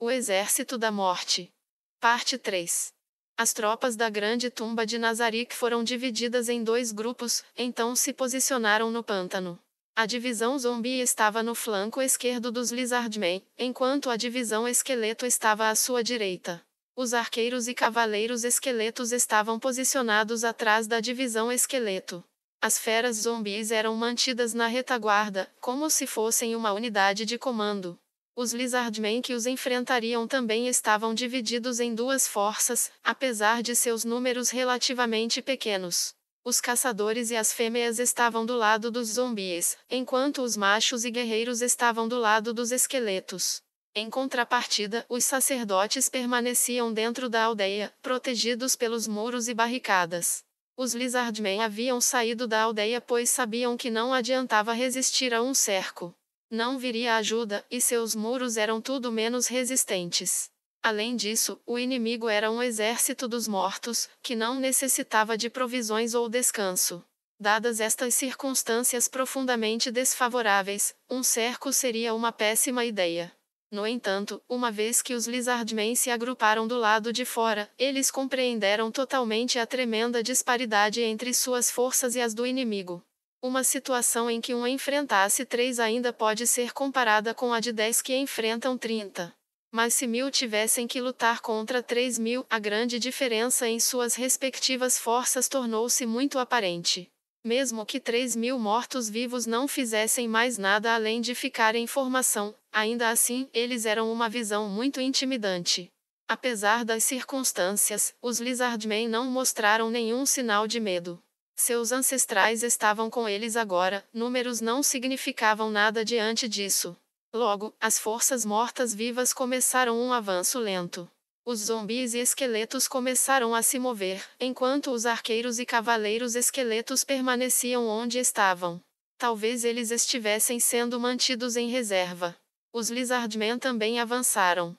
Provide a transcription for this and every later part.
O Exército da Morte. Parte 3. As tropas da Grande Tumba de Nazarick foram divididas em dois grupos, então se posicionaram no pântano. A divisão zumbi estava no flanco esquerdo dos Lizardmen, enquanto a divisão esqueleto estava à sua direita. Os arqueiros e cavaleiros esqueletos estavam posicionados atrás da divisão esqueleto. As feras zumbis eram mantidas na retaguarda, como se fossem uma unidade de comando. Os Lizardmen que os enfrentariam também estavam divididos em duas forças, apesar de seus números relativamente pequenos. Os caçadores e as fêmeas estavam do lado dos zumbis, enquanto os machos e guerreiros estavam do lado dos esqueletos. Em contrapartida, os sacerdotes permaneciam dentro da aldeia, protegidos pelos muros e barricadas. Os Lizardmen haviam saído da aldeia pois sabiam que não adiantava resistir a um cerco. Não viria ajuda, e seus muros eram tudo menos resistentes. Além disso, o inimigo era um exército dos mortos, que não necessitava de provisões ou descanso. Dadas estas circunstâncias profundamente desfavoráveis, um cerco seria uma péssima ideia. No entanto, uma vez que os Lizardmen se agruparam do lado de fora, eles compreenderam totalmente a tremenda disparidade entre suas forças e as do inimigo. Uma situação em que um enfrentasse 3 ainda pode ser comparada com a de 10 que enfrentam 30. Mas se mil tivessem que lutar contra 3 mil, a grande diferença em suas respectivas forças tornou-se muito aparente. Mesmo que 3 mil mortos-vivos não fizessem mais nada além de ficar em formação, ainda assim, eles eram uma visão muito intimidante. Apesar das circunstâncias, os Lizardmen não mostraram nenhum sinal de medo. Seus ancestrais estavam com eles agora, números não significavam nada diante disso. Logo, as forças mortas-vivas começaram um avanço lento. Os zumbis e esqueletos começaram a se mover, enquanto os arqueiros e cavaleiros esqueletos permaneciam onde estavam. Talvez eles estivessem sendo mantidos em reserva. Os Lizardmen também avançaram.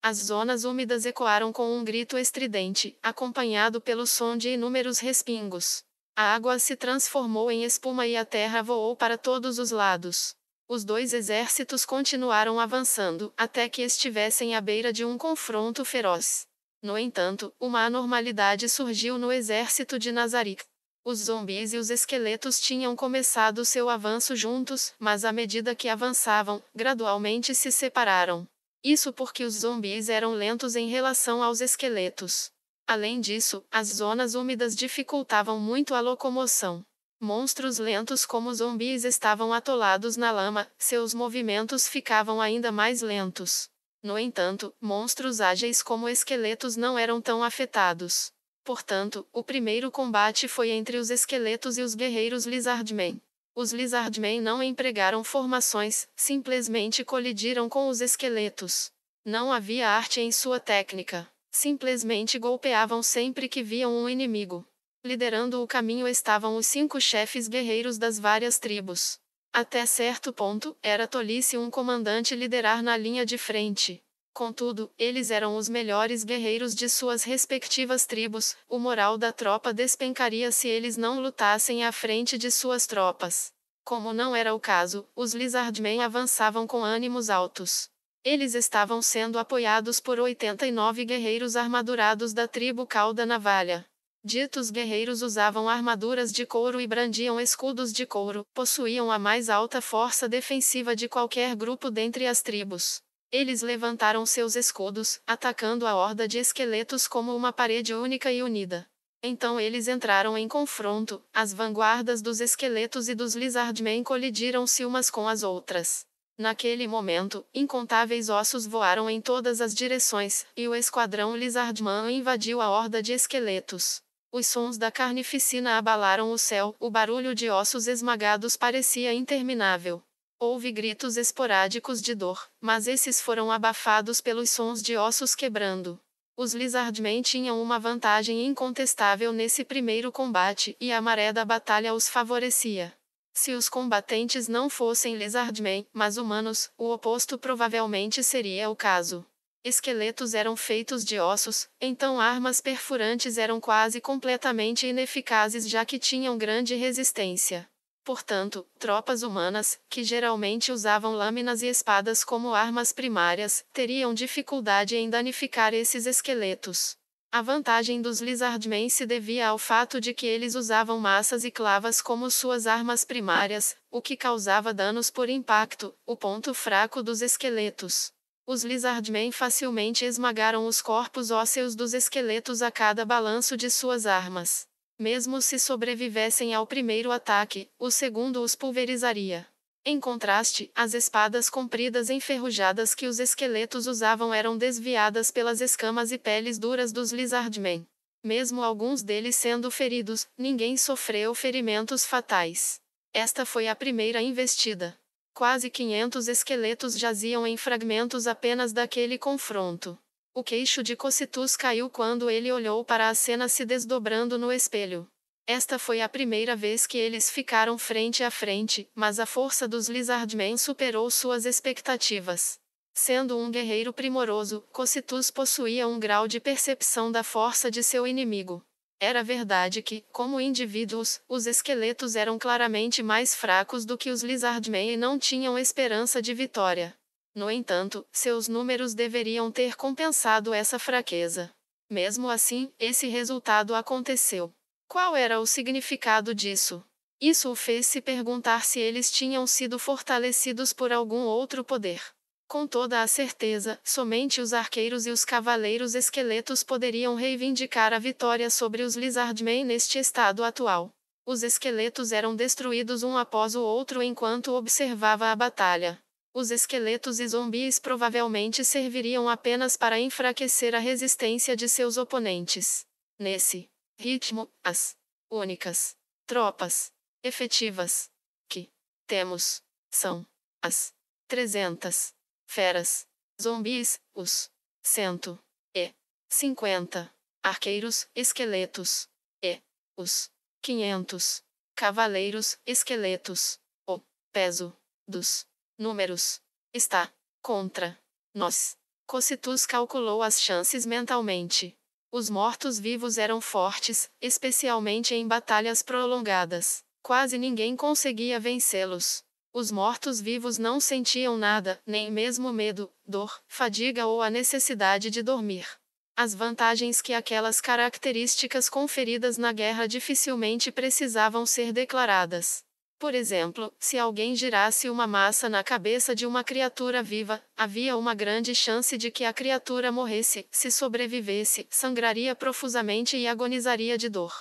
As zonas úmidas ecoaram com um grito estridente, acompanhado pelo som de inúmeros respingos. A água se transformou em espuma e a terra voou para todos os lados. Os dois exércitos continuaram avançando, até que estivessem à beira de um confronto feroz. No entanto, uma anormalidade surgiu no exército de Nazarick. Os zumbis e os esqueletos tinham começado seu avanço juntos, mas à medida que avançavam, gradualmente se separaram. Isso porque os zumbis eram lentos em relação aos esqueletos. Além disso, as zonas úmidas dificultavam muito a locomoção. Monstros lentos como zumbis estavam atolados na lama, seus movimentos ficavam ainda mais lentos. No entanto, monstros ágeis como esqueletos não eram tão afetados. Portanto, o primeiro combate foi entre os esqueletos e os guerreiros Lizardmen. Os Lizardmen não empregaram formações, simplesmente colidiram com os esqueletos. Não havia arte em sua técnica. Simplesmente golpeavam sempre que viam um inimigo. Liderando o caminho estavam os cinco chefes guerreiros das várias tribos. Até certo ponto, era tolice um comandante liderar na linha de frente. Contudo, eles eram os melhores guerreiros de suas respectivas tribos, o moral da tropa despencaria se eles não lutassem à frente de suas tropas. Como não era o caso, os Lizardmen avançavam com ânimos altos. Eles estavam sendo apoiados por 89 guerreiros armadurados da tribo Calda Navalha. Ditos guerreiros usavam armaduras de couro e brandiam escudos de couro, possuíam a mais alta força defensiva de qualquer grupo dentre as tribos. Eles levantaram seus escudos, atacando a horda de esqueletos como uma parede única e unida. Então eles entraram em confronto, as vanguardas dos esqueletos e dos lizardmen colidiram-se umas com as outras. Naquele momento, incontáveis ossos voaram em todas as direções, e o esquadrão lizardman invadiu a horda de esqueletos. Os sons da carnificina abalaram o céu, o barulho de ossos esmagados parecia interminável. Houve gritos esporádicos de dor, mas esses foram abafados pelos sons de ossos quebrando. Os Lizardmen tinham uma vantagem incontestável nesse primeiro combate e a maré da batalha os favorecia. Se os combatentes não fossem Lizardmen, mas humanos, o oposto provavelmente seria o caso. Esqueletos eram feitos de ossos, então armas perfurantes eram quase completamente ineficazes já que tinham grande resistência. Portanto, tropas humanas, que geralmente usavam lâminas e espadas como armas primárias, teriam dificuldade em danificar esses esqueletos. A vantagem dos Lizardmen se devia ao fato de que eles usavam massas e clavas como suas armas primárias, o que causava danos por impacto, o ponto fraco dos esqueletos. Os Lizardmen facilmente esmagaram os corpos ósseos dos esqueletos a cada balanço de suas armas. Mesmo se sobrevivessem ao primeiro ataque, o segundo os pulverizaria. Em contraste, as espadas compridas enferrujadas que os esqueletos usavam eram desviadas pelas escamas e peles duras dos lizardmen. Mesmo alguns deles sendo feridos, ninguém sofreu ferimentos fatais. Esta foi a primeira investida. Quase 500 esqueletos jaziam em fragmentos apenas daquele confronto. O queixo de Cossitus caiu quando ele olhou para a cena se desdobrando no espelho. Esta foi a primeira vez que eles ficaram frente a frente, mas a força dos Lizardmen superou suas expectativas. Sendo um guerreiro primoroso, Cossitus possuía um grau de percepção da força de seu inimigo. Era verdade que, como indivíduos, os esqueletos eram claramente mais fracos do que os Lizardmen e não tinham esperança de vitória. No entanto, seus números deveriam ter compensado essa fraqueza. Mesmo assim, esse resultado aconteceu. Qual era o significado disso? Isso o fez se perguntar se eles tinham sido fortalecidos por algum outro poder. Com toda a certeza, somente os arqueiros e os cavaleiros esqueletos poderiam reivindicar a vitória sobre os Lizardmen neste estado atual. Os esqueletos eram destruídos um após o outro enquanto observava a batalha. Os esqueletos e zumbis provavelmente serviriam apenas para enfraquecer a resistência de seus oponentes. Nesse ritmo, as únicas tropas efetivas que temos são as 300 feras, zumbis, os cento e cinquenta arqueiros, esqueletos e os 500 cavaleiros, esqueletos. O peso dos números. Está contra nós. Cossitus calculou as chances mentalmente. Os mortos-vivos eram fortes, especialmente em batalhas prolongadas. Quase ninguém conseguia vencê-los. Os mortos-vivos não sentiam nada, nem mesmo medo, dor, fadiga ou a necessidade de dormir. As vantagens que aquelas características conferidas na guerra dificilmente precisavam ser declaradas. Por exemplo, se alguém girasse uma massa na cabeça de uma criatura viva, havia uma grande chance de que a criatura morresse, se sobrevivesse, sangraria profusamente e agonizaria de dor.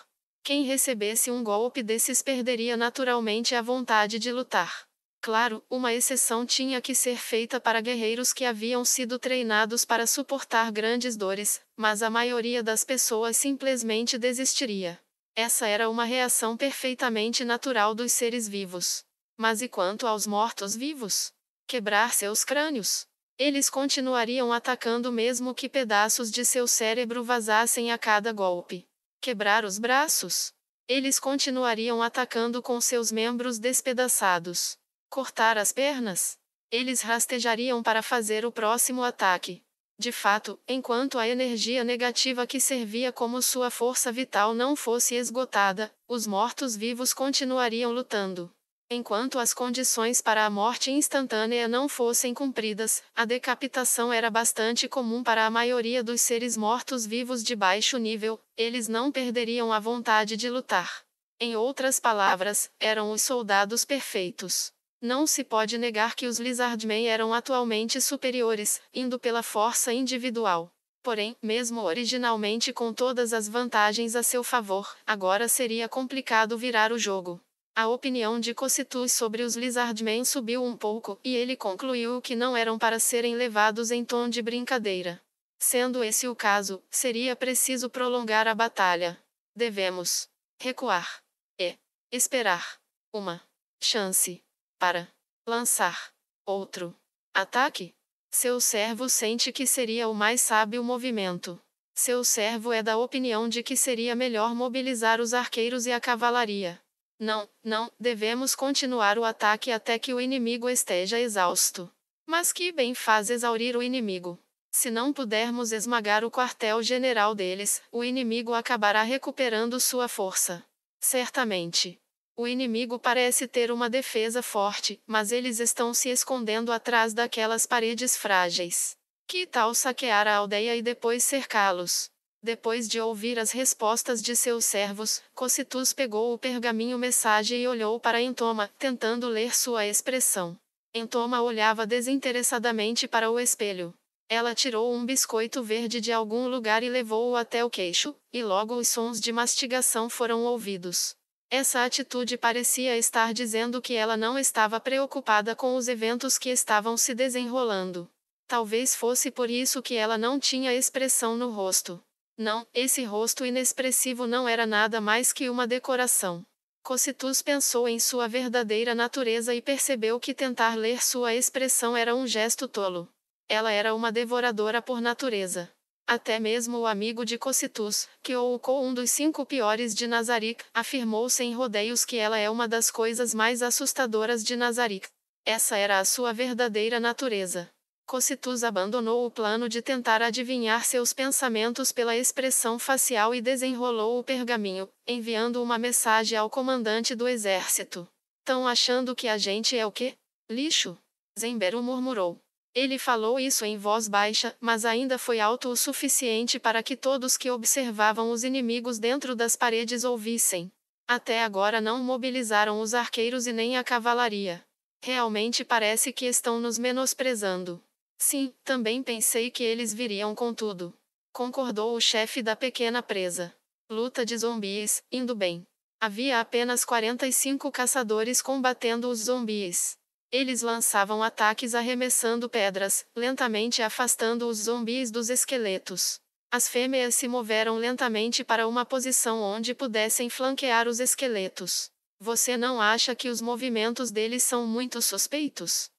Quem recebesse um golpe desses perderia naturalmente a vontade de lutar. Claro, uma exceção tinha que ser feita para guerreiros que haviam sido treinados para suportar grandes dores, mas a maioria das pessoas simplesmente desistiria. Essa era uma reação perfeitamente natural dos seres vivos. Mas e quanto aos mortos-vivos? Quebrar seus crânios? Eles continuariam atacando mesmo que pedaços de seu cérebro vazassem a cada golpe. Quebrar os braços? Eles continuariam atacando com seus membros despedaçados. Cortar as pernas? Eles rastejariam para fazer o próximo ataque. De fato, enquanto a energia negativa que servia como sua força vital não fosse esgotada, os mortos-vivos continuariam lutando. Enquanto as condições para a morte instantânea não fossem cumpridas, a decapitação era bastante comum para a maioria dos seres mortos-vivos de baixo nível, eles não perderiam a vontade de lutar. Em outras palavras, eram os soldados perfeitos. Não se pode negar que os Lizardmen eram atualmente superiores, indo pela força individual. Porém, mesmo originalmente com todas as vantagens a seu favor, agora seria complicado virar o jogo. A opinião de Cossitus sobre os Lizardmen subiu um pouco, e ele concluiu que não eram para serem levados em tom de brincadeira. Sendo esse o caso, seria preciso prolongar a batalha. Devemos recuar e esperar uma chance para lançar outro ataque, seu servo sente que seria o mais sábio movimento. Seu servo é da opinião de que seria melhor mobilizar os arqueiros e a cavalaria. Não, não, devemos continuar o ataque até que o inimigo esteja exausto. Mas que bem faz exaurir o inimigo. Se não pudermos esmagar o quartel-general deles, o inimigo acabará recuperando sua força. Certamente. O inimigo parece ter uma defesa forte, mas eles estão se escondendo atrás daquelas paredes frágeis. Que tal saquear a aldeia e depois cercá-los? Depois de ouvir as respostas de seus servos, Cossitus pegou o pergaminho mensagem e olhou para Entoma, tentando ler sua expressão. Entoma olhava desinteressadamente para o espelho. Ela tirou um biscoito verde de algum lugar e levou-o até o queixo, e logo os sons de mastigação foram ouvidos. Essa atitude parecia estar dizendo que ela não estava preocupada com os eventos que estavam se desenrolando. Talvez fosse por isso que ela não tinha expressão no rosto. Não, esse rosto inexpressivo não era nada mais que uma decoração. Cocytus pensou em sua verdadeira natureza e percebeu que tentar ler sua expressão era um gesto tolo. Ela era uma devoradora por natureza. Até mesmo o amigo de Cocitus, que oucou um dos cinco piores de Nazarick, afirmou sem rodeios que ela é uma das coisas mais assustadoras de Nazarick. Essa era a sua verdadeira natureza. Cocitus abandonou o plano de tentar adivinhar seus pensamentos pela expressão facial e desenrolou o pergaminho, enviando uma mensagem ao comandante do exército. Estão achando que a gente é o quê? Lixo? Zembero murmurou. Ele falou isso em voz baixa, mas ainda foi alto o suficiente para que todos que observavam os inimigos dentro das paredes ouvissem. Até agora não mobilizaram os arqueiros e nem a cavalaria. Realmente parece que estão nos menosprezando. Sim, também pensei que eles viriam com tudo. Concordou o chefe da pequena presa. Luta de zumbis, indo bem. Havia apenas 45 caçadores combatendo os zumbis. Eles lançavam ataques arremessando pedras, lentamente afastando os zumbis dos esqueletos. As fêmeas se moveram lentamente para uma posição onde pudessem flanquear os esqueletos. Você não acha que os movimentos deles são muito suspeitos?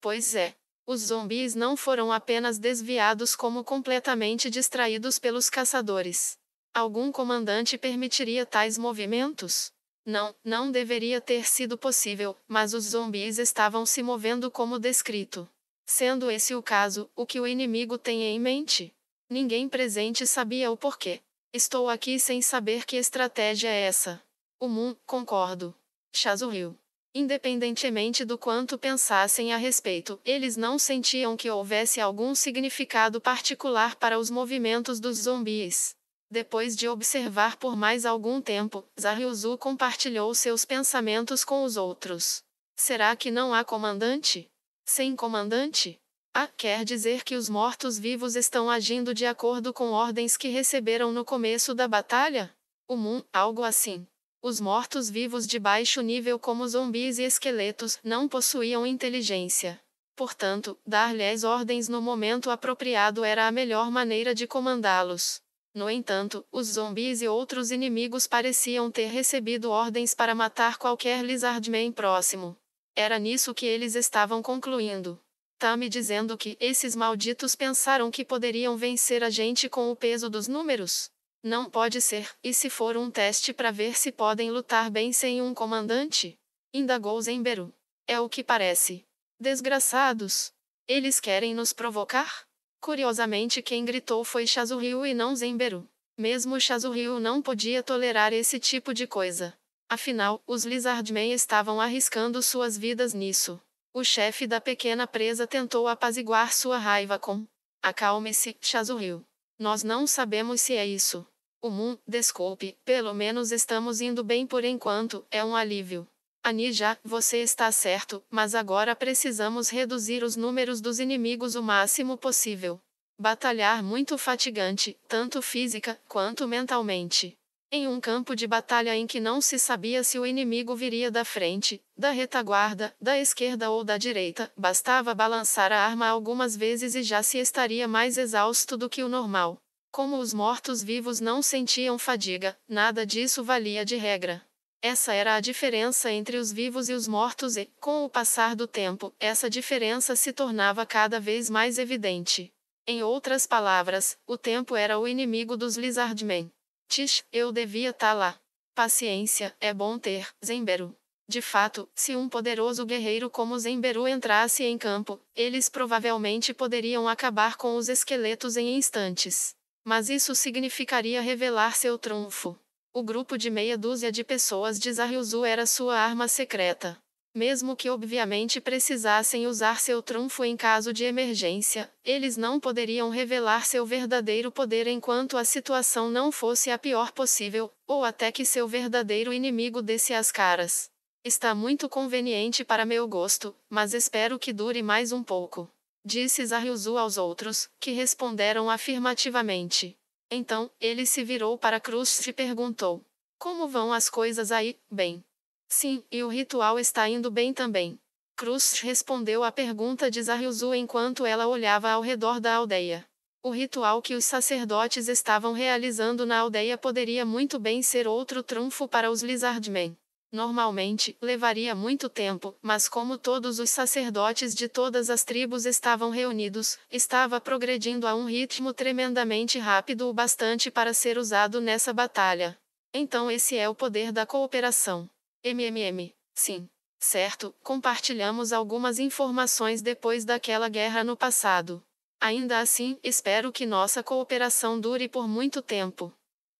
Pois é. Os zumbis não foram apenas desviados como completamente distraídos pelos caçadores. Algum comandante permitiria tais movimentos? Não, não deveria ter sido possível, mas os zumbis estavam se movendo como descrito. Sendo esse o caso, o que o inimigo tem em mente? Ninguém presente sabia o porquê. Estou aqui sem saber que estratégia é essa. O Moon, concordo. Chazo riu. Independentemente do quanto pensassem a respeito, eles não sentiam que houvesse algum significado particular para os movimentos dos zumbis. Depois de observar por mais algum tempo, Zaryuzu compartilhou seus pensamentos com os outros. Será que não há comandante? Sem comandante? Ah, quer dizer que os mortos-vivos estão agindo de acordo com ordens que receberam no começo da batalha? Umum, algo assim. Os mortos-vivos de baixo nível como zumbis e esqueletos não possuíam inteligência. Portanto, dar-lhes ordens no momento apropriado era a melhor maneira de comandá-los. No entanto, os zumbis e outros inimigos pareciam ter recebido ordens para matar qualquer Lizardman próximo. Era nisso que eles estavam concluindo. Tami dizendo que esses malditos pensaram que poderiam vencer a gente com o peso dos números? Não pode ser, e se for um teste para ver se podem lutar bem sem um comandante? Indagou Zemberu. É o que parece. Desgraçados. Eles querem nos provocar? Curiosamente quem gritou foi Chazurril e não Zemberu. Mesmo Chazurril não podia tolerar esse tipo de coisa. Afinal, os Lizardmen estavam arriscando suas vidas nisso. O chefe da pequena presa tentou apaziguar sua raiva com Acalme-se, Chazurril. Nós não sabemos se é isso. O Moon, desculpe, pelo menos estamos indo bem por enquanto, é um alívio. Anija, você está certo, mas agora precisamos reduzir os números dos inimigos o máximo possível. Batalhar muito fatigante, tanto física quanto mentalmente. Em um campo de batalha em que não se sabia se o inimigo viria da frente, da retaguarda, da esquerda ou da direita, bastava balançar a arma algumas vezes e já se estaria mais exausto do que o normal. Como os mortos-vivos não sentiam fadiga, nada disso valia de regra. Essa era a diferença entre os vivos e os mortos, e, com o passar do tempo, essa diferença se tornava cada vez mais evidente. Em outras palavras, o tempo era o inimigo dos Lizardmen. Tish, eu devia estar tá lá. Paciência, é bom ter, Zemberu. De fato, se um poderoso guerreiro como Zemberu entrasse em campo, eles provavelmente poderiam acabar com os esqueletos em instantes. Mas isso significaria revelar seu trunfo. O grupo de meia dúzia de pessoas de Zaryuzu era sua arma secreta. Mesmo que obviamente precisassem usar seu trunfo em caso de emergência, eles não poderiam revelar seu verdadeiro poder enquanto a situação não fosse a pior possível, ou até que seu verdadeiro inimigo desse as caras. Está muito conveniente para meu gosto, mas espero que dure mais um pouco. Disse Zaryuzu aos outros, que responderam afirmativamente. Então, ele se virou para Cruz e perguntou: Como vão as coisas aí? Bem. Sim, e o ritual está indo bem também. Cruz respondeu à pergunta de Zaryuzu enquanto ela olhava ao redor da aldeia. O ritual que os sacerdotes estavam realizando na aldeia poderia muito bem ser outro trunfo para os Lizardmen. Normalmente, levaria muito tempo, mas como todos os sacerdotes de todas as tribos estavam reunidos, estava progredindo a um ritmo tremendamente rápido o bastante para ser usado nessa batalha. Então esse é o poder da cooperação. MMM. Sim. Certo, compartilhamos algumas informações depois daquela guerra no passado. Ainda assim, espero que nossa cooperação dure por muito tempo.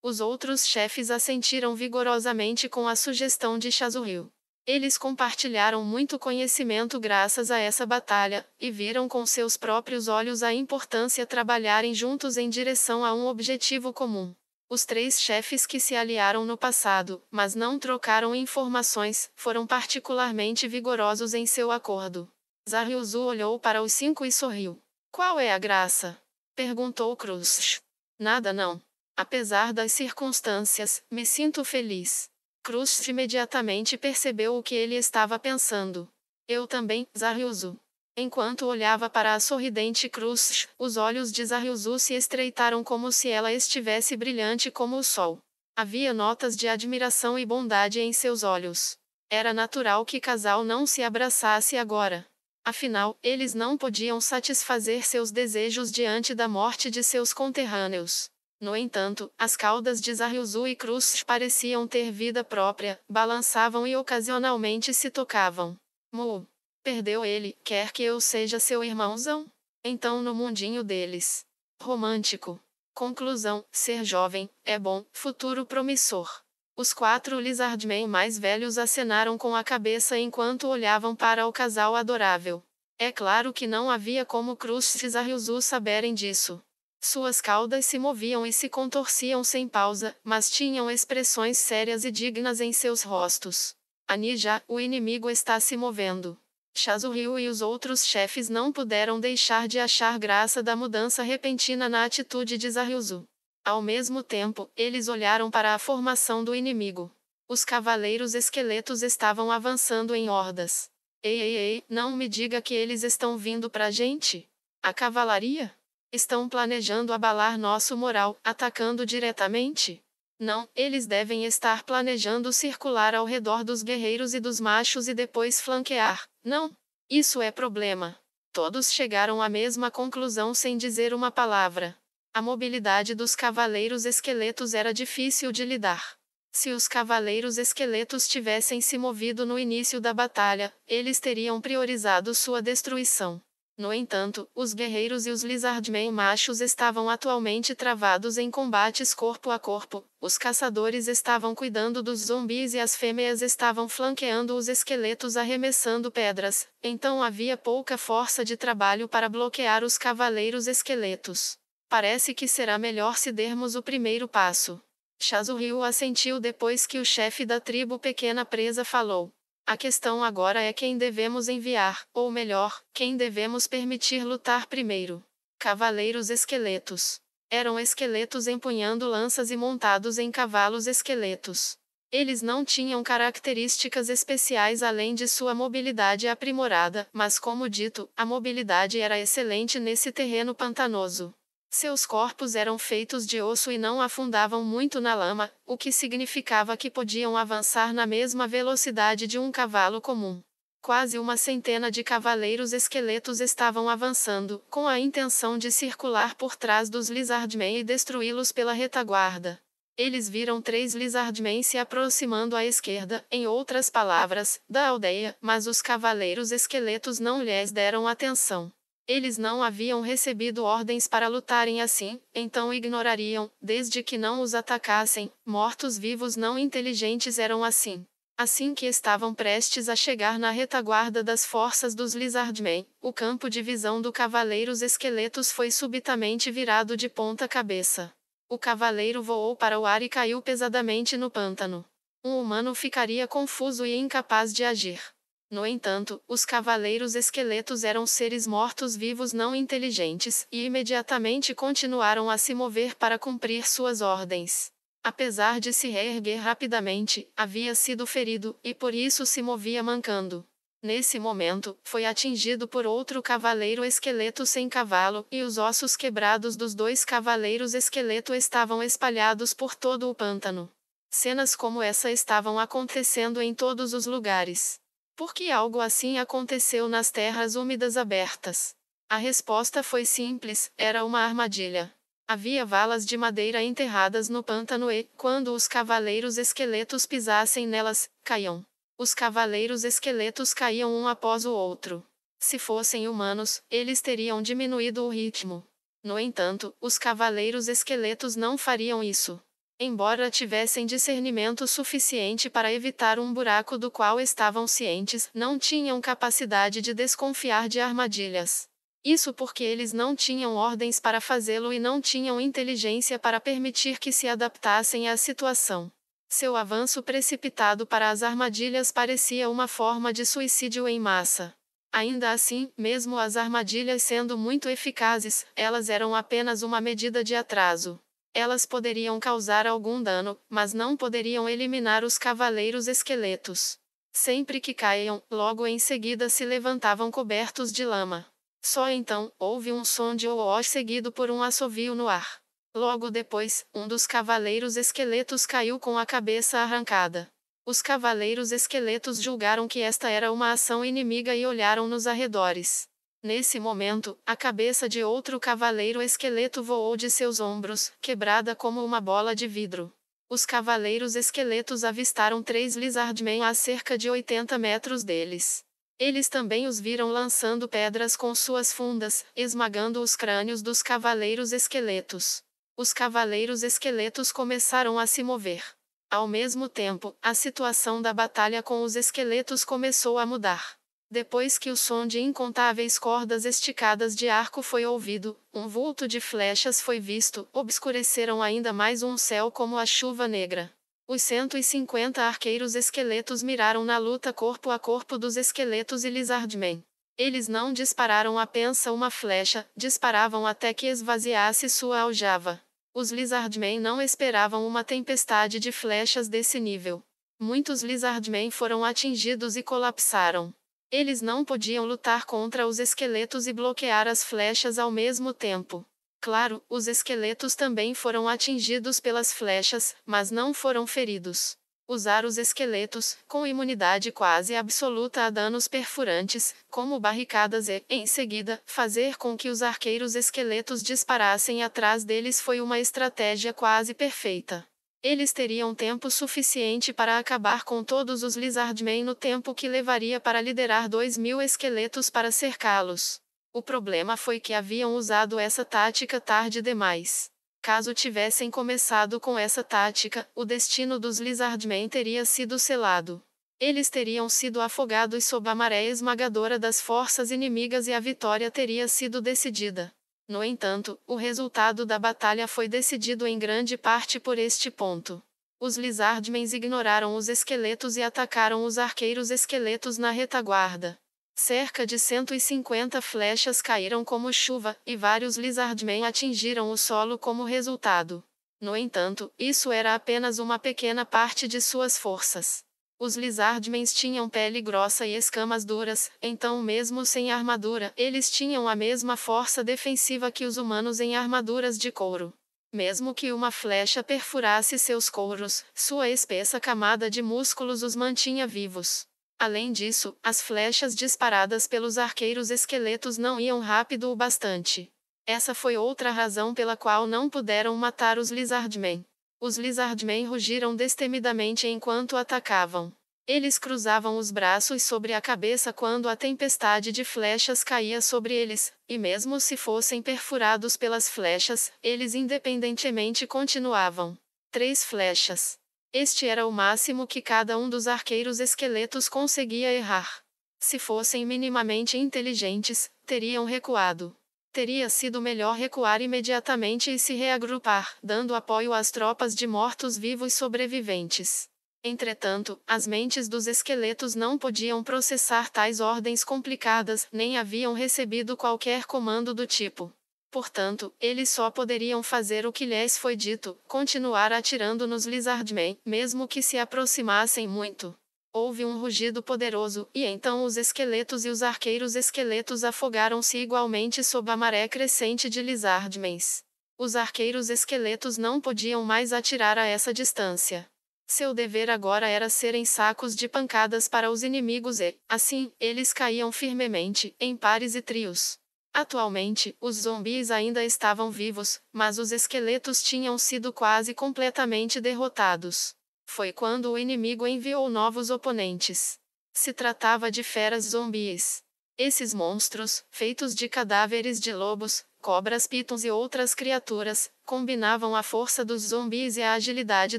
Os outros chefes assentiram vigorosamente com a sugestão de Chazuril. Eles compartilharam muito conhecimento graças a essa batalha, e viram com seus próprios olhos a importância trabalharem juntos em direção a um objetivo comum. Os três chefes que se aliaram no passado, mas não trocaram informações, foram particularmente vigorosos em seu acordo. Zaryuzu olhou para os cinco e sorriu. Qual é a graça? Perguntou Cruz. Nada não. Apesar das circunstâncias, me sinto feliz. Cruz imediatamente percebeu o que ele estava pensando. Eu também, Zaryuzu. Enquanto olhava para a sorridente Cruz, os olhos de Zaryuzu se estreitaram como se ela estivesse brilhante como o sol. Havia notas de admiração e bondade em seus olhos. Era natural que casal não se abraçasse agora. Afinal, eles não podiam satisfazer seus desejos diante da morte de seus conterrâneos. No entanto, as caudas de Zaryuzu e Cruz pareciam ter vida própria, balançavam e ocasionalmente se tocavam. Mu. Perdeu ele, quer que eu seja seu irmãozão? Então no mundinho deles. Romântico. Conclusão, ser jovem, é bom, futuro promissor. Os quatro Lizardmen mais velhos acenaram com a cabeça enquanto olhavam para o casal adorável. É claro que não havia como Cruz e Zaryuzu saberem disso. Suas caudas se moviam e se contorciam sem pausa, mas tinham expressões sérias e dignas em seus rostos. Anija, o inimigo está se movendo. Chazuriu e os outros chefes não puderam deixar de achar graça da mudança repentina na atitude de Zaryuzu. Ao mesmo tempo, eles olharam para a formação do inimigo. Os cavaleiros esqueletos estavam avançando em hordas. Ei, ei, ei, não me diga que eles estão vindo pra gente. A cavalaria? Estão planejando abalar nosso moral, atacando diretamente? Não, eles devem estar planejando circular ao redor dos guerreiros e dos machos e depois flanquear. Não, isso é problema. Todos chegaram à mesma conclusão sem dizer uma palavra. A mobilidade dos cavaleiros esqueletos era difícil de lidar. Se os cavaleiros esqueletos tivessem se movido no início da batalha, eles teriam priorizado sua destruição. No entanto, os guerreiros e os lizardmen machos estavam atualmente travados em combates corpo a corpo, os caçadores estavam cuidando dos zumbis e as fêmeas estavam flanqueando os esqueletos arremessando pedras, então havia pouca força de trabalho para bloquear os cavaleiros esqueletos. Parece que será melhor se dermos o primeiro passo. Shazuriu assentiu depois que o chefe da tribo Pequena Presa falou. A questão agora é quem devemos enviar, ou melhor, quem devemos permitir lutar primeiro. Cavaleiros esqueletos. Eram esqueletos empunhando lanças e montados em cavalos esqueletos. Eles não tinham características especiais além de sua mobilidade aprimorada, mas como dito, a mobilidade era excelente nesse terreno pantanoso. Seus corpos eram feitos de osso e não afundavam muito na lama, o que significava que podiam avançar na mesma velocidade de um cavalo comum. Quase uma centena de cavaleiros esqueletos estavam avançando, com a intenção de circular por trás dos Lizardmen e destruí-los pela retaguarda. Eles viram três Lizardmen se aproximando à esquerda, em outras palavras, da aldeia, mas os cavaleiros esqueletos não lhes deram atenção. Eles não haviam recebido ordens para lutarem assim, então ignorariam, desde que não os atacassem, mortos-vivos não inteligentes eram assim. Assim que estavam prestes a chegar na retaguarda das forças dos Lizardmen, o campo de visão do Cavaleiros Esqueletos foi subitamente virado de ponta cabeça. O cavaleiro voou para o ar e caiu pesadamente no pântano. Um humano ficaria confuso e incapaz de agir. No entanto, os cavaleiros esqueletos eram seres mortos-vivos não inteligentes, e imediatamente continuaram a se mover para cumprir suas ordens. Apesar de se reerguer rapidamente, havia sido ferido, e por isso se movia mancando. Nesse momento, foi atingido por outro cavaleiro esqueleto sem cavalo, e os ossos quebrados dos dois cavaleiros esqueleto estavam espalhados por todo o pântano. Cenas como essa estavam acontecendo em todos os lugares. Porque algo assim aconteceu nas terras úmidas abertas. A resposta foi simples: era uma armadilha. Havia valas de madeira enterradas no pântano e, quando os cavaleiros esqueletos pisassem nelas, caíam. Os cavaleiros esqueletos caíam um após o outro. Se fossem humanos, eles teriam diminuído o ritmo. No entanto, os cavaleiros esqueletos não fariam isso embora tivessem discernimento suficiente para evitar um buraco do qual estavam cientes, não tinham capacidade de desconfiar de armadilhas. Isso porque eles não tinham ordens para fazê-lo e não tinham inteligência para permitir que se adaptassem à situação. Seu avanço precipitado para as armadilhas parecia uma forma de suicídio em massa. Ainda assim, mesmo as armadilhas sendo muito eficazes, elas eram apenas uma medida de atraso elas poderiam causar algum dano, mas não poderiam eliminar os cavaleiros esqueletos. Sempre que caíam, logo em seguida se levantavam cobertos de lama. Só então, houve um som de oó seguido por um assovio no ar. Logo depois, um dos cavaleiros esqueletos caiu com a cabeça arrancada. Os cavaleiros esqueletos julgaram que esta era uma ação inimiga e olharam nos arredores. Nesse momento, a cabeça de outro cavaleiro esqueleto voou de seus ombros, quebrada como uma bola de vidro. Os cavaleiros esqueletos avistaram três Lizardmen a cerca de 80 metros deles. Eles também os viram lançando pedras com suas fundas, esmagando os crânios dos cavaleiros esqueletos. Os cavaleiros esqueletos começaram a se mover. Ao mesmo tempo, a situação da batalha com os esqueletos começou a mudar. Depois que o som de incontáveis cordas esticadas de arco foi ouvido, um vulto de flechas foi visto, obscureceram ainda mais um céu como a chuva negra. Os 150 arqueiros esqueletos miraram na luta corpo a corpo dos esqueletos e Lizardmen. Eles não dispararam apenas uma flecha, disparavam até que esvaziasse sua aljava. Os Lizardmen não esperavam uma tempestade de flechas desse nível. Muitos Lizardmen foram atingidos e colapsaram. Eles não podiam lutar contra os esqueletos e bloquear as flechas ao mesmo tempo. Claro, os esqueletos também foram atingidos pelas flechas, mas não foram feridos. Usar os esqueletos, com imunidade quase absoluta a danos perfurantes, como barricadas e, em seguida, fazer com que os arqueiros esqueletos disparassem atrás deles foi uma estratégia quase perfeita. Eles teriam tempo suficiente para acabar com todos os Lizardmen no tempo que levaria para liderar dois mil esqueletos para cercá-los. O problema foi que haviam usado essa tática tarde demais. Caso tivessem começado com essa tática, o destino dos Lizardmen teria sido selado. Eles teriam sido afogados sob a maré esmagadora das forças inimigas e a vitória teria sido decidida. No entanto, o resultado da batalha foi decidido em grande parte por este ponto. Os Lizardmens ignoraram os esqueletos e atacaram os arqueiros esqueletos na retaguarda. Cerca de 150 flechas caíram como chuva, e vários Lizardmen atingiram o solo como resultado. No entanto, isso era apenas uma pequena parte de suas forças. Os lizardmens tinham pele grossa e escamas duras, então mesmo sem armadura, eles tinham a mesma força defensiva que os humanos em armaduras de couro. Mesmo que uma flecha perfurasse seus couros, sua espessa camada de músculos os mantinha vivos. Além disso, as flechas disparadas pelos arqueiros esqueletos não iam rápido o bastante. Essa foi outra razão pela qual não puderam matar os lizardmen. Os lizardmen rugiram destemidamente enquanto atacavam. Eles cruzavam os braços sobre a cabeça quando a tempestade de flechas caía sobre eles, e mesmo se fossem perfurados pelas flechas, eles independentemente continuavam. Três flechas. Este era o máximo que cada um dos arqueiros esqueletos conseguia errar. Se fossem minimamente inteligentes, teriam recuado. Teria sido melhor recuar imediatamente e se reagrupar, dando apoio às tropas de mortos-vivos sobreviventes. Entretanto, as mentes dos esqueletos não podiam processar tais ordens complicadas, nem haviam recebido qualquer comando do tipo. Portanto, eles só poderiam fazer o que lhes foi dito, continuar atirando nos Lizardmen, mesmo que se aproximassem muito. Houve um rugido poderoso, e então os esqueletos e os arqueiros esqueletos afogaram-se igualmente sob a maré crescente de Lizardmens. Os arqueiros esqueletos não podiam mais atirar a essa distância. Seu dever agora era serem sacos de pancadas para os inimigos e, assim, eles caíam firmemente, em pares e trios. Atualmente, os zumbis ainda estavam vivos, mas os esqueletos tinham sido quase completamente derrotados. Foi quando o inimigo enviou novos oponentes. Se tratava de feras zumbis. Esses monstros, feitos de cadáveres de lobos, cobras pitons e outras criaturas, combinavam a força dos zumbis e a agilidade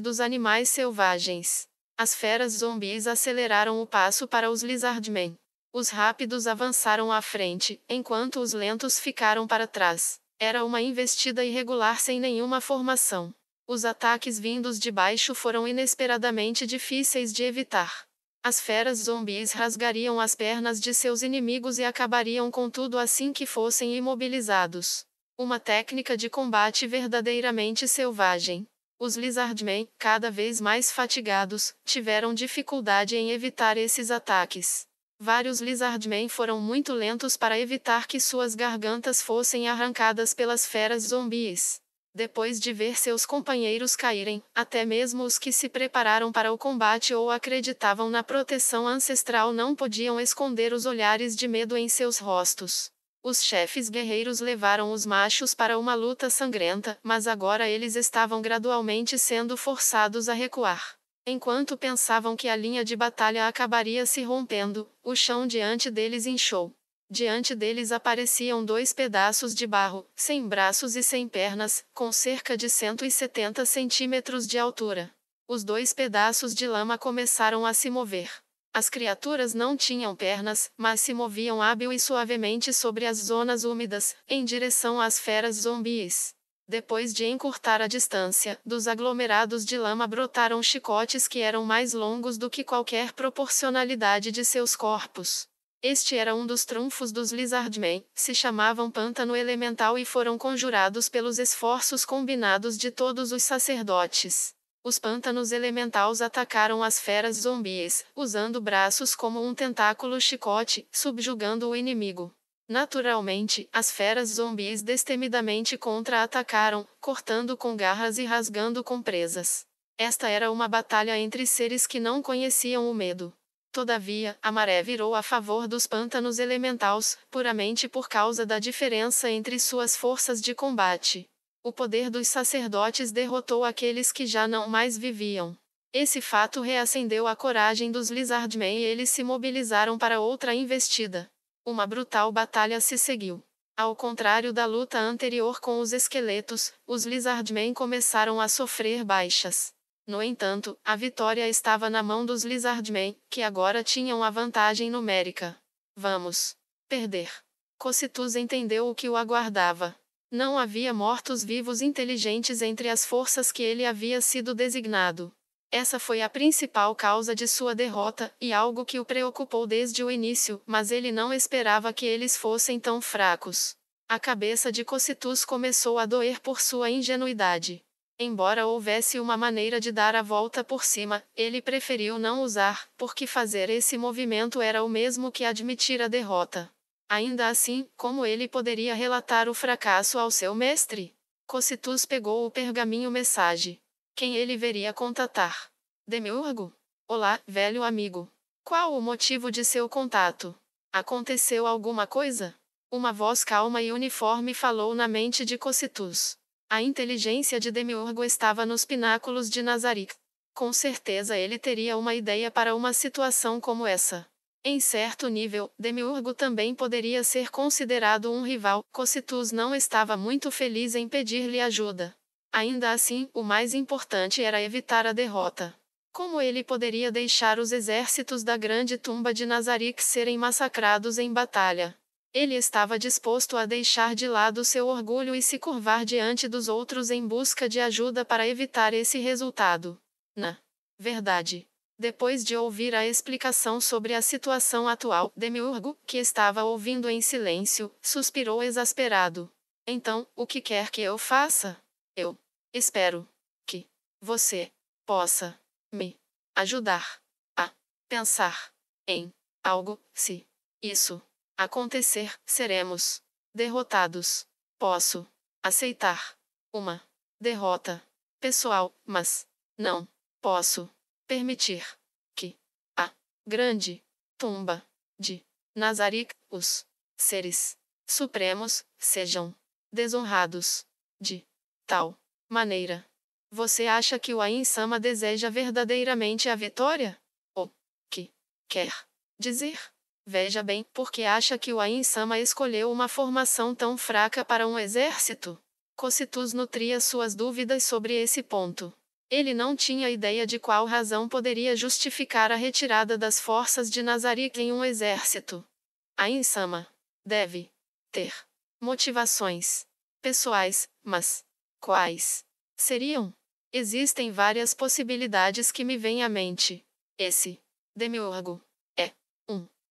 dos animais selvagens. As feras zumbis aceleraram o passo para os lizardmen. Os rápidos avançaram à frente, enquanto os lentos ficaram para trás. Era uma investida irregular sem nenhuma formação. Os ataques vindos de baixo foram inesperadamente difíceis de evitar. As feras zumbis rasgariam as pernas de seus inimigos e acabariam com tudo assim que fossem imobilizados. Uma técnica de combate verdadeiramente selvagem. Os Lizardmen, cada vez mais fatigados, tiveram dificuldade em evitar esses ataques. Vários Lizardmen foram muito lentos para evitar que suas gargantas fossem arrancadas pelas feras zumbis depois de ver seus companheiros caírem, até mesmo os que se prepararam para o combate ou acreditavam na proteção ancestral não podiam esconder os olhares de medo em seus rostos. Os chefes guerreiros levaram os machos para uma luta sangrenta, mas agora eles estavam gradualmente sendo forçados a recuar. Enquanto pensavam que a linha de batalha acabaria se rompendo, o chão diante deles inchou. Diante deles apareciam dois pedaços de barro, sem braços e sem pernas, com cerca de 170 centímetros de altura. Os dois pedaços de lama começaram a se mover. As criaturas não tinham pernas, mas se moviam hábil e suavemente sobre as zonas úmidas, em direção às feras zumbis. Depois de encurtar a distância, dos aglomerados de lama brotaram chicotes que eram mais longos do que qualquer proporcionalidade de seus corpos. Este era um dos trunfos dos Lizardmen, se chamavam Pântano Elemental e foram conjurados pelos esforços combinados de todos os sacerdotes. Os pântanos elementais atacaram as feras zumbis, usando braços como um tentáculo chicote, subjugando o inimigo. Naturalmente, as feras zumbis destemidamente contra-atacaram, cortando com garras e rasgando com presas. Esta era uma batalha entre seres que não conheciam o medo. Todavia, a maré virou a favor dos pântanos elementais, puramente por causa da diferença entre suas forças de combate. O poder dos sacerdotes derrotou aqueles que já não mais viviam. Esse fato reacendeu a coragem dos Lizardmen e eles se mobilizaram para outra investida. Uma brutal batalha se seguiu. Ao contrário da luta anterior com os esqueletos, os Lizardmen começaram a sofrer baixas. No entanto, a vitória estava na mão dos Lizardmen, que agora tinham a vantagem numérica. Vamos perder. Cossitus entendeu o que o aguardava. Não havia mortos-vivos inteligentes entre as forças que ele havia sido designado. Essa foi a principal causa de sua derrota, e algo que o preocupou desde o início, mas ele não esperava que eles fossem tão fracos. A cabeça de Cossitus começou a doer por sua ingenuidade. Embora houvesse uma maneira de dar a volta por cima, ele preferiu não usar, porque fazer esse movimento era o mesmo que admitir a derrota. Ainda assim, como ele poderia relatar o fracasso ao seu mestre? Cossitus pegou o pergaminho mensagem. Quem ele veria contatar? Demiurgo? Olá, velho amigo. Qual o motivo de seu contato? Aconteceu alguma coisa? Uma voz calma e uniforme falou na mente de Cossitus. A inteligência de Demiurgo estava nos pináculos de Nazarick. Com certeza ele teria uma ideia para uma situação como essa. Em certo nível, Demiurgo também poderia ser considerado um rival, Cocytus não estava muito feliz em pedir-lhe ajuda. Ainda assim, o mais importante era evitar a derrota. Como ele poderia deixar os exércitos da grande tumba de Nazarick serem massacrados em batalha? Ele estava disposto a deixar de lado seu orgulho e se curvar diante dos outros em busca de ajuda para evitar esse resultado. Na verdade, depois de ouvir a explicação sobre a situação atual, Demiurgo, que estava ouvindo em silêncio, suspirou exasperado. Então, o que quer que eu faça? Eu espero que você possa me ajudar a pensar em algo, se isso acontecer, seremos derrotados. Posso aceitar uma derrota pessoal, mas não posso permitir que a grande tumba de Nazarick, os seres supremos, sejam desonrados de tal maneira. Você acha que o Ainsama deseja verdadeiramente a vitória? O que quer dizer? Veja bem, por que acha que o Ainsama escolheu uma formação tão fraca para um exército? Cossitus nutria suas dúvidas sobre esse ponto. Ele não tinha ideia de qual razão poderia justificar a retirada das forças de Nazarick em um exército. Ainsama deve ter motivações pessoais, mas quais seriam? Existem várias possibilidades que me vêm à mente. Esse demiurgo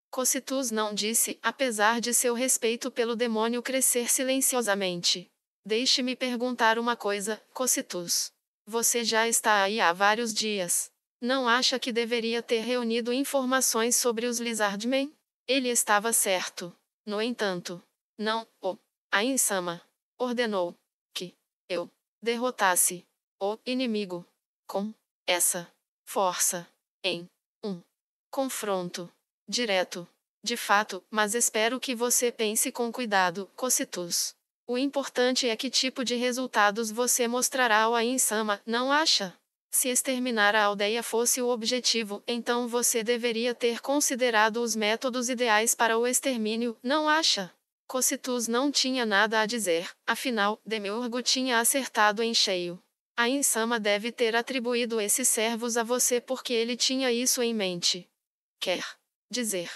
Cocytus não disse, apesar de seu respeito pelo demônio crescer silenciosamente. Deixe-me perguntar uma coisa, Cocytus. Você já está aí há vários dias. Não acha que deveria ter reunido informações sobre os Lizardmen? Ele estava certo. No entanto, não, o, oh, a Insama, ordenou que eu derrotasse o inimigo com essa força em um confronto direto. De fato, mas espero que você pense com cuidado, Cocitus. O importante é que tipo de resultados você mostrará ao Ainsama, não acha? Se exterminar a aldeia fosse o objetivo, então você deveria ter considerado os métodos ideais para o extermínio, não acha? Cocitus não tinha nada a dizer, afinal, Demiurgo tinha acertado em cheio. A Insama deve ter atribuído esses servos a você porque ele tinha isso em mente. Quer dizer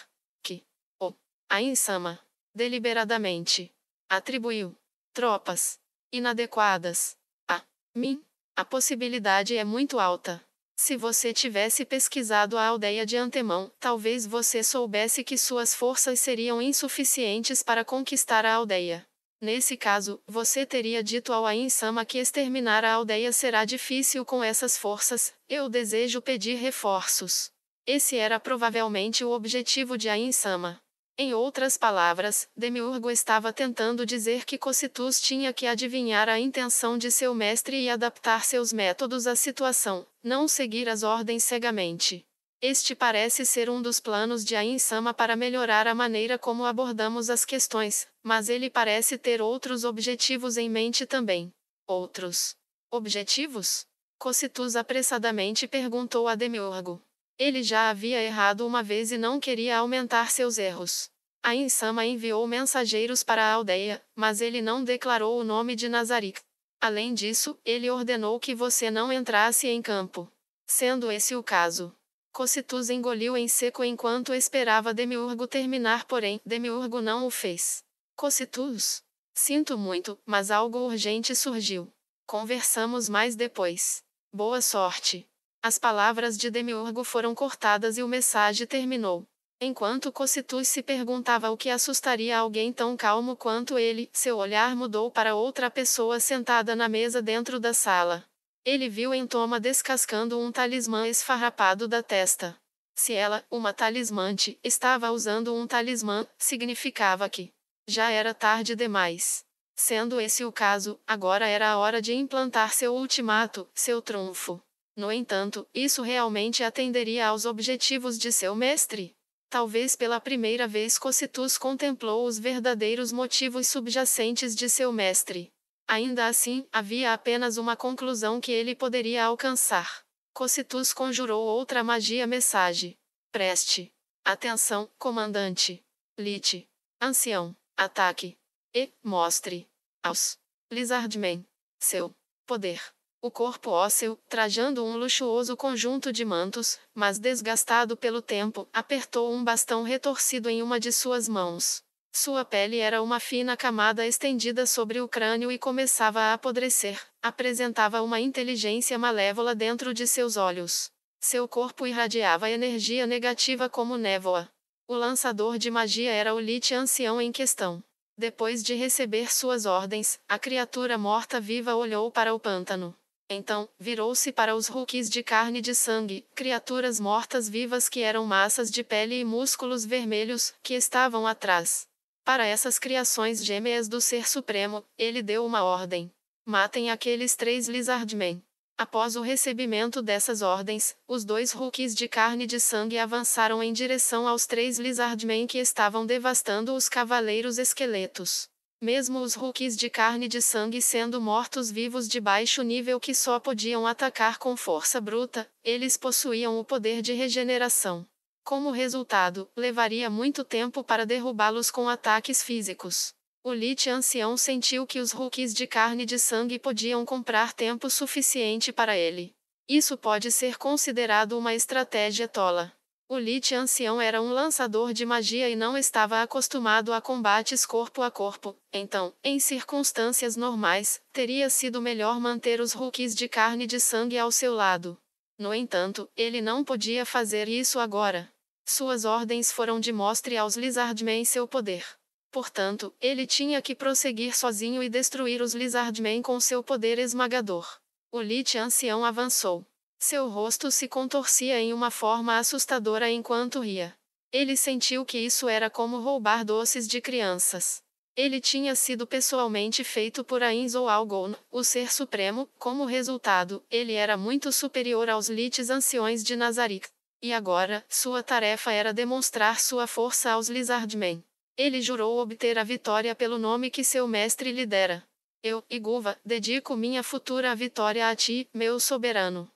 que o Ainsama deliberadamente atribuiu tropas inadequadas a mim, a possibilidade é muito alta. Se você tivesse pesquisado a aldeia de antemão, talvez você soubesse que suas forças seriam insuficientes para conquistar a aldeia. Nesse caso, você teria dito ao Ainsama que exterminar a aldeia será difícil com essas forças, eu desejo pedir reforços. Esse era provavelmente o objetivo de Ainsama. Em outras palavras, Demiurgo estava tentando dizer que Cossitus tinha que adivinhar a intenção de seu mestre e adaptar seus métodos à situação, não seguir as ordens cegamente. Este parece ser um dos planos de Ainsama para melhorar a maneira como abordamos as questões, mas ele parece ter outros objetivos em mente também. Outros objetivos? Cossitus apressadamente perguntou a Demiurgo. Ele já havia errado uma vez e não queria aumentar seus erros. A Insama enviou mensageiros para a aldeia, mas ele não declarou o nome de Nazarick. Além disso, ele ordenou que você não entrasse em campo. Sendo esse o caso, Cocitus engoliu em seco enquanto esperava Demiurgo terminar, porém, Demiurgo não o fez. Cocitus? sinto muito, mas algo urgente surgiu. Conversamos mais depois. Boa sorte. As palavras de Demiurgo foram cortadas e o mensagem terminou. Enquanto Cossitus se perguntava o que assustaria alguém tão calmo quanto ele, seu olhar mudou para outra pessoa sentada na mesa dentro da sala. Ele viu em Toma descascando um talismã esfarrapado da testa. Se ela, uma talismante, estava usando um talismã, significava que já era tarde demais. Sendo esse o caso, agora era a hora de implantar seu ultimato, seu trunfo. No entanto, isso realmente atenderia aos objetivos de seu mestre. Talvez pela primeira vez Cossitus contemplou os verdadeiros motivos subjacentes de seu mestre. Ainda assim, havia apenas uma conclusão que ele poderia alcançar. Cossitus conjurou outra magia mensagem. Preste atenção, comandante. Lite. Ancião. Ataque. E mostre aos Lizardmen seu poder o corpo ósseo, trajando um luxuoso conjunto de mantos, mas desgastado pelo tempo, apertou um bastão retorcido em uma de suas mãos. Sua pele era uma fina camada estendida sobre o crânio e começava a apodrecer, apresentava uma inteligência malévola dentro de seus olhos. Seu corpo irradiava energia negativa como névoa. O lançador de magia era o Lich ancião em questão. Depois de receber suas ordens, a criatura morta-viva olhou para o pântano. Então, virou-se para os rookies de carne de sangue, criaturas mortas-vivas que eram massas de pele e músculos vermelhos, que estavam atrás. Para essas criações gêmeas do Ser Supremo, ele deu uma ordem. Matem aqueles três Lizardmen. Após o recebimento dessas ordens, os dois rookies de carne de sangue avançaram em direção aos três Lizardmen que estavam devastando os Cavaleiros Esqueletos. Mesmo os rookies de carne de sangue sendo mortos-vivos de baixo nível que só podiam atacar com força bruta, eles possuíam o poder de regeneração. Como resultado, levaria muito tempo para derrubá-los com ataques físicos. O Lich ancião sentiu que os rookies de carne de sangue podiam comprar tempo suficiente para ele. Isso pode ser considerado uma estratégia tola. O Lich Ancião era um lançador de magia e não estava acostumado a combates corpo a corpo, então, em circunstâncias normais, teria sido melhor manter os rookies de carne de sangue ao seu lado. No entanto, ele não podia fazer isso agora. Suas ordens foram de mostre aos Lizardmen seu poder. Portanto, ele tinha que prosseguir sozinho e destruir os Lizardmen com seu poder esmagador. O Lich Ancião avançou. Seu rosto se contorcia em uma forma assustadora enquanto ria. Ele sentiu que isso era como roubar doces de crianças. Ele tinha sido pessoalmente feito por Ainz ou Algon, o Ser Supremo, como resultado, ele era muito superior aos lites anciões de Nazarick. E agora, sua tarefa era demonstrar sua força aos Lizardmen. Ele jurou obter a vitória pelo nome que seu mestre lhe dera. Eu, Iguva, dedico minha futura vitória a ti, meu soberano.